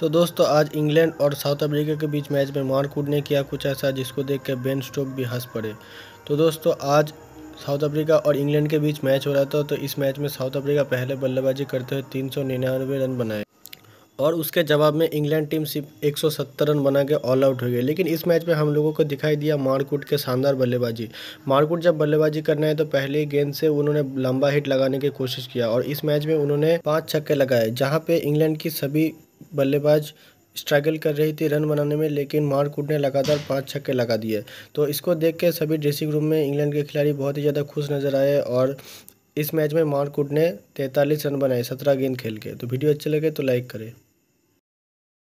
तो दोस्तों आज इंग्लैंड और साउथ अफ्रीका के बीच मैच में मारकूट ने किया कुछ ऐसा जिसको देख कर बेन स्टोक भी हंस पड़े तो दोस्तों आज साउथ अफ्रीका और इंग्लैंड के बीच मैच हो रहा था तो इस मैच में साउथ अफ्रीका पहले बल्लेबाजी करते हुए तीन रन बनाए और उसके जवाब में इंग्लैंड टीम सिर्फ 170 रन बना के ऑल आउट हो गई लेकिन इस मैच में हम लोगों को दिखाई दिया मारकूट के शानदार बल्लेबाजी मारकूट जब बल्लेबाजी करना है तो पहले गेंद से उन्होंने लंबा हिट लगाने की कोशिश किया और इस मैच में उन्होंने पाँच छक्के लगाए जहाँ पे इंग्लैंड की सभी बल्लेबाज स्ट्रगल कर रही थी रन बनाने में लेकिन मारकूट ने लगातार पाँच छक्के लगा दिए तो इसको देख के सभी ड्रेसिंग रूम में इंग्लैंड के खिलाड़ी बहुत ही ज़्यादा खुश नजर आए और इस मैच में मारकूट ने तैंतालीस रन बनाए सत्रह गेंद खेल के तो वीडियो अच्छे लगे तो लाइक करें